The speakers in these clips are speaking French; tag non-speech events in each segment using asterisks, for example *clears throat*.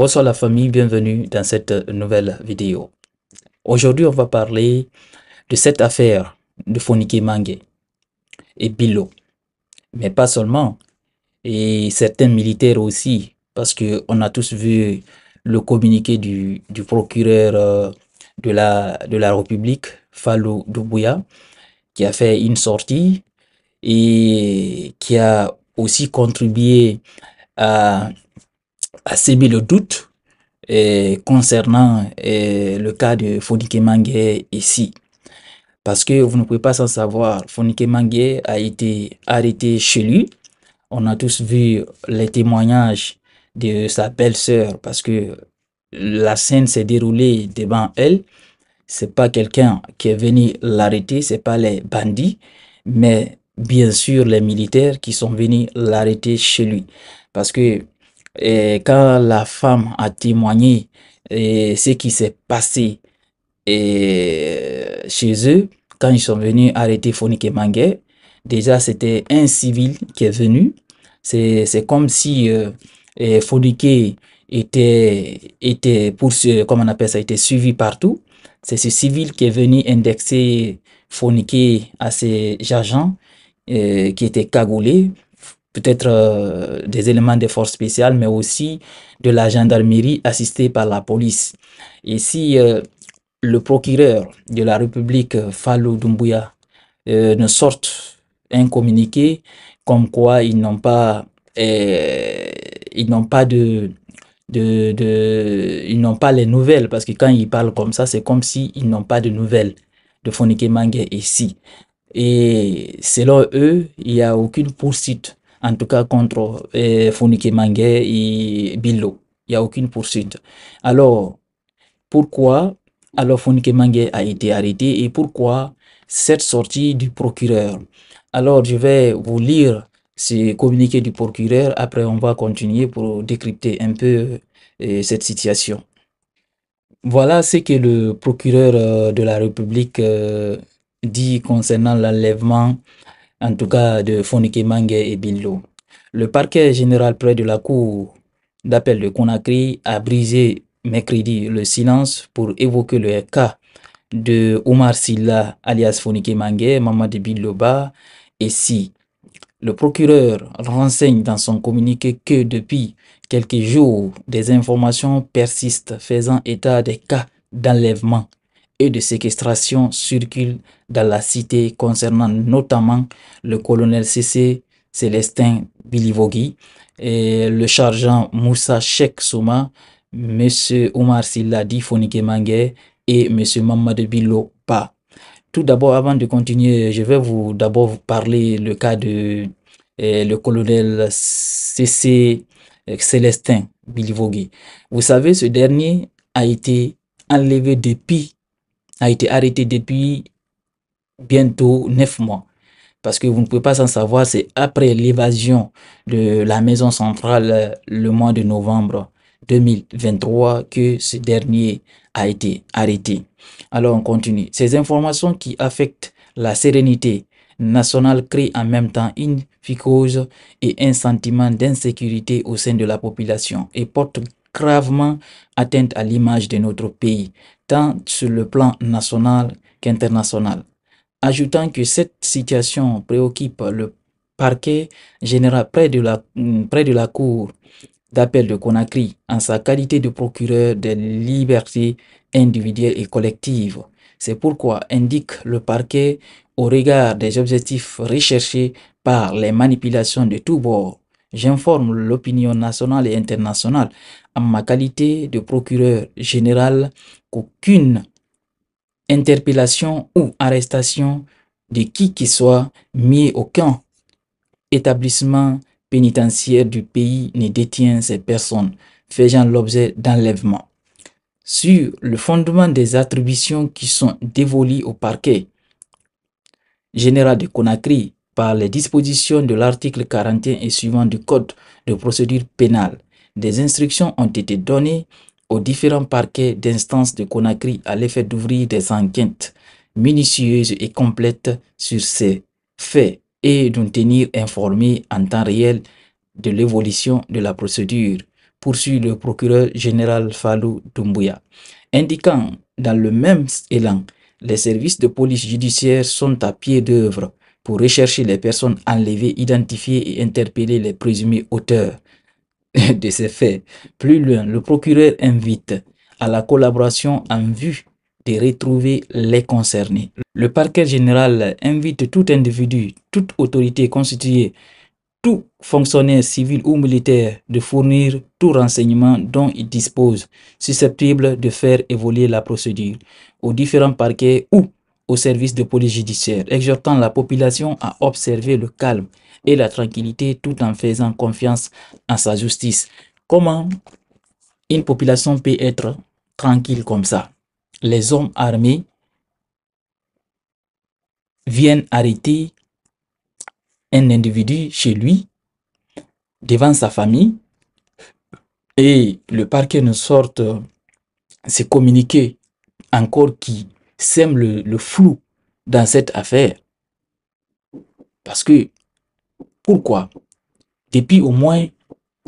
Bonsoir la famille, bienvenue dans cette nouvelle vidéo. Aujourd'hui, on va parler de cette affaire de Fonike Mange et Bilo. Mais pas seulement, et certains militaires aussi, parce qu'on a tous vu le communiqué du, procureur euh, de la, de la République, Falou Doumbouya, qui a fait une sortie et qui a aussi contribué à a sévi le doute eh, concernant eh, le cas de Fonike Mangue ici. Parce que vous ne pouvez pas s'en savoir, Fonike Mangue a été arrêté chez lui. On a tous vu les témoignages de sa belle-sœur parce que la scène s'est déroulée devant elle. C'est pas quelqu'un qui est venu l'arrêter, c'est pas les bandits, mais bien sûr les militaires qui sont venus l'arrêter chez lui. Parce que quand la femme a témoigné ce qui s'est passé euh, chez eux, quand ils sont venus arrêter Fonique Mangue, déjà c'était un civil qui est venu. C'est comme si euh, était, était pour on appelle ça, était suivi partout. C'est ce civil qui est venu indexer Fonike à ses agents euh, qui étaient cagoulés peut-être euh, des éléments des forces spéciales, mais aussi de la gendarmerie assistée par la police. Et si euh, le procureur de la République, euh, Fallou Doumbouya, ne sorte un communiqué comme quoi ils n'ont pas, ils n'ont pas de, de, ils n'ont pas les nouvelles, parce que quand ils parlent comme ça, c'est comme s'ils ils n'ont pas de nouvelles de Fonike mangue ici. Et selon eux, il n'y a aucune poursuite en tout cas contre euh, eh, mangue et Billo. Il n'y a aucune poursuite. Alors, pourquoi alors Mangue a été arrêté et pourquoi cette sortie du procureur Alors, je vais vous lire ce communiqué du procureur. Après, on va continuer pour décrypter un peu eh, cette situation. Voilà ce que le procureur euh, de la République euh, dit concernant l'enlèvement en tout cas de Mangue et Billo. Le parquet général près de la cour d'appel de Conakry a brisé mercredi le silence pour évoquer le cas de Omar Silla, alias Fonike Mangue, de Billoba et si. Le procureur renseigne dans son communiqué que depuis quelques jours, des informations persistent faisant état des cas d'enlèvement et de séquestration circulent dans la cité concernant notamment le colonel CC Célestin Bilivogui et le sergent Moussa Sheikh Souma, M. Omar Silla Mangue et M. Mamadou Bilo Tout d'abord, avant de continuer, je vais vous d'abord vous parler le cas de eh, le colonel CC eh, Célestin Bilivogui. Vous savez, ce dernier a été enlevé depuis a été arrêté depuis bientôt neuf mois. Parce que vous ne pouvez pas s'en savoir, c'est après l'évasion de la maison centrale euh, le mois de novembre 2023 que ce dernier a été arrêté. Alors on continue. Ces informations qui affectent la sérénité nationale créent en même temps une ficose et un sentiment d'insécurité au sein de la population et portent gravement atteinte à l'image de notre pays, tant sur le plan national qu'international. Ajoutant que cette situation préoccupe le parquet général près de la, mm, près de la Cour d'appel de Conakry en sa qualité de procureur des libertés individuelles et collectives. C'est pourquoi indique le parquet au regard des objectifs recherchés par les manipulations de tous bords J'informe l'opinion nationale et internationale en ma qualité de procureur général qu'aucune interpellation ou arrestation de qui qui soit mis aucun établissement pénitentiaire du pays ne détient ces personnes faisant l'objet d'enlèvement. Sur le fondement des attributions qui sont dévolues au parquet général de Conakry par les dispositions de l'article 41 et suivant du Code de procédure pénale. Des instructions ont été données aux différents parquets d'instance de Conakry à l'effet d'ouvrir des enquêtes minutieuses et complètes sur ces faits et d'en tenir informés en temps réel de l'évolution de la procédure, poursuit le procureur général Falou Doumbouya, indiquant dans le même élan les services de police judiciaire sont à pied d'œuvre pour rechercher les personnes enlevées, identifier et interpeller les présumés auteurs *laughs* de ces faits. Plus loin, le procureur invite à la collaboration en vue de retrouver les concernés. Le parquet général invite tout individu, toute autorité constituée, tout fonctionnaire civil ou militaire de fournir tout renseignement dont il dispose, susceptible de faire évoluer la procédure aux différents parquets ou au service de police judiciaire, exhortant la population à observer le calme et la tranquillité tout en faisant confiance à sa justice. Comment une population peut être tranquille comme ça Les hommes armés viennent arrêter un individu chez lui, devant sa famille, et le parquet nous sorte euh, ses communiqués encore qui sème le, flou dans cette affaire. Parce que, pourquoi Depuis au moins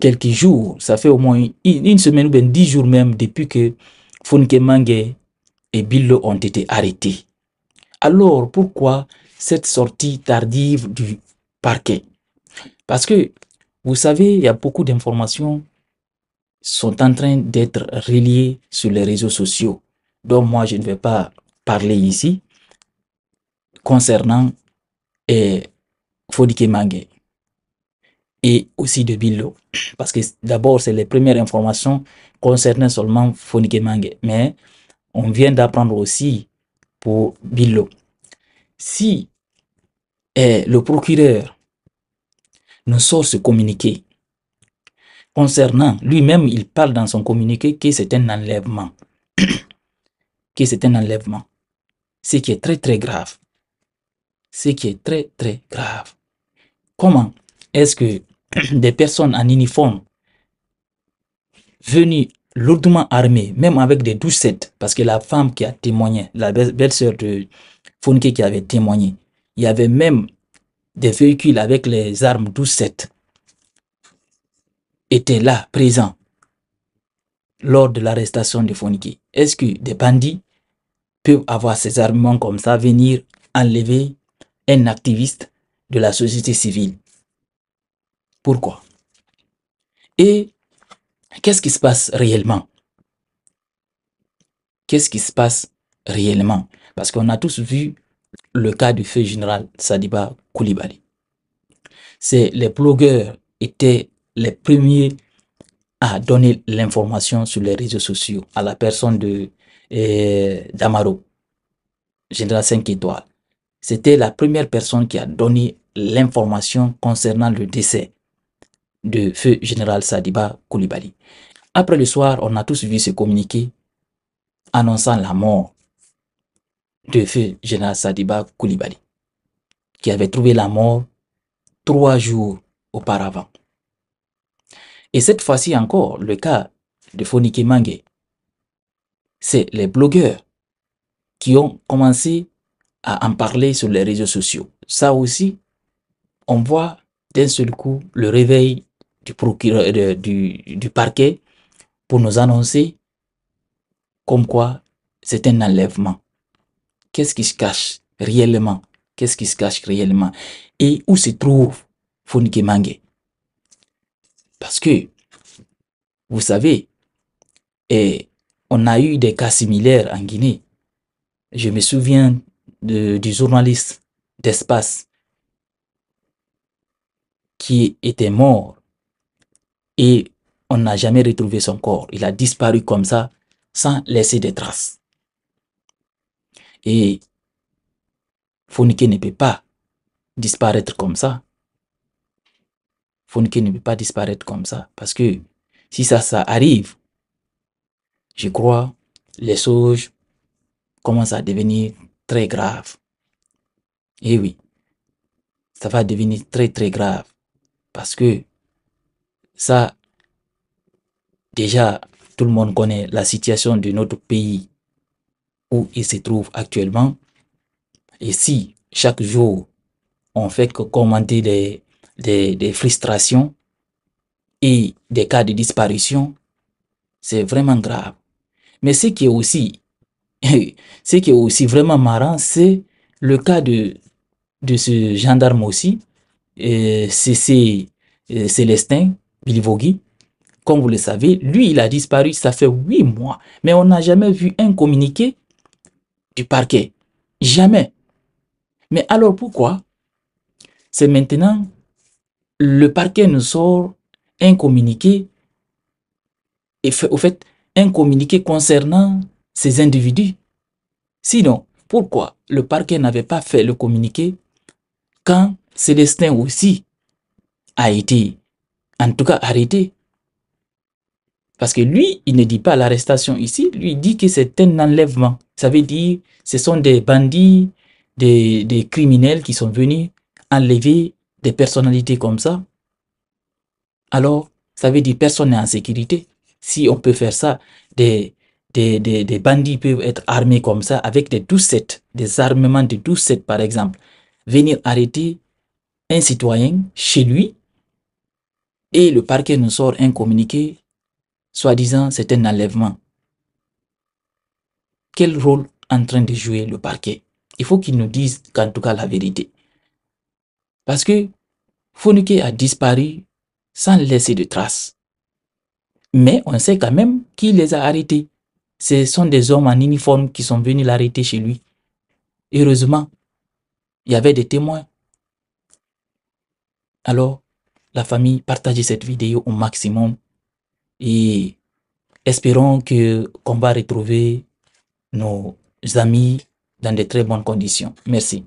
quelques jours, ça fait au moins une, semaine ou bien dix jours même depuis que Funke Mange et Billo ont été arrêtés. Alors, pourquoi cette sortie tardive du parquet Parce que, vous savez, il y a beaucoup d'informations sont en train d'être reliées sur les réseaux sociaux. Donc, moi, je ne vais pas parler ici concernant eh, Mange et aussi de Billo. Parce que d'abord, c'est les premières informations concernant seulement Fodike Mange. Mais on vient d'apprendre aussi pour Billo. Si eh, le procureur nous sort ce communiqué concernant lui-même, il parle dans son communiqué que c'est un enlèvement. *coughs* que c'est un enlèvement ce qui est très très grave. Ce qui est très très grave. Comment est-ce que *clears throat* des personnes en uniforme venues lourdement armées, même avec des doucettes, parce que la femme qui a témoigné, la belle-sœur de Fonke qui avait témoigné, il y avait même des véhicules avec les armes doucettes étaient là, présents, lors de l'arrestation de Foniki. Est-ce que des bandits peuvent avoir ces armements comme ça, venir enlever un activiste de la société civile. Pourquoi Et qu'est-ce qui se passe réellement Qu'est-ce qui se passe réellement Parce qu'on a tous vu le cas du feu général Sadiba Koulibaly. C'est les blogueurs étaient les premiers à donner l'information sur les réseaux sociaux à la personne de et Damaro, général 5 étoiles. C'était la première personne qui a donné l'information concernant le décès de feu général Sadiba Koulibaly. Après le soir, on a tous vu ce communiqué annonçant la mort de feu général Sadiba Koulibaly, qui avait trouvé la mort trois jours auparavant. Et cette fois-ci encore, le cas de Foniki Mange, c'est les blogueurs qui ont commencé à en parler sur les réseaux sociaux. Ça aussi, on voit d'un seul coup le réveil du, procureur, du, du parquet pour nous annoncer comme quoi c'est un enlèvement. Qu'est-ce qui se cache réellement Qu'est-ce qui se cache réellement Et où se trouve Funke Mange Parce que, vous savez, et on a eu des cas similaires en Guinée. Je me souviens de, du journaliste d'espace qui était mort et on n'a jamais retrouvé son corps. Il a disparu comme ça sans laisser de traces. Et Fonike ne peut pas disparaître comme ça. Fonike ne peut pas disparaître comme ça parce que si ça, ça arrive, je crois, les choses commencent à devenir très graves. Et eh oui, ça va devenir très très grave. Parce que ça, déjà, tout le monde connaît la situation de notre pays où il se trouve actuellement. Et si chaque jour, on fait que commenter des, des frustrations et des cas de disparition, c'est vraiment grave. Mais ce qui est aussi, *laughs* qui aussi vraiment marrant, c'est le cas de, de ce gendarme aussi, C.C. c'est euh, Célestin Bilivogui. Comme vous le savez, lui, il a disparu, ça fait huit mois. Mais on n'a jamais vu un communiqué du parquet. Jamais. Mais alors pourquoi C'est maintenant, le parquet nous sort un communiqué. Et au fait, un communiqué concernant ces individus. Sinon, pourquoi le parquet n'avait pas fait le communiqué quand Célestin aussi a été, en tout cas, arrêté Parce que lui, il ne dit pas l'arrestation ici, lui, dit que c'est un enlèvement. Ça veut dire ce sont des bandits, des, des criminels qui sont venus enlever des personnalités comme ça. Alors, ça veut dire personne n'est en sécurité si on peut faire ça, des, des, bandits peuvent être armés comme ça avec des doucettes, des armements de doucettes par exemple, venir arrêter un citoyen chez lui et le parquet nous sort un communiqué soi-disant c'est un enlèvement. Quel rôle est en train de jouer le parquet Il faut qu'il nous dise qu'en tout cas la vérité. Parce que Fonuke a disparu sans laisser de traces. Mais on sait quand même qui les a arrêtés. Ce sont des hommes en uniforme qui sont venus l'arrêter chez lui. Heureusement, il y avait des témoins. Alors, la famille, partagez cette vidéo au maximum et espérons que qu'on va retrouver nos amis dans de très bonnes conditions. Merci.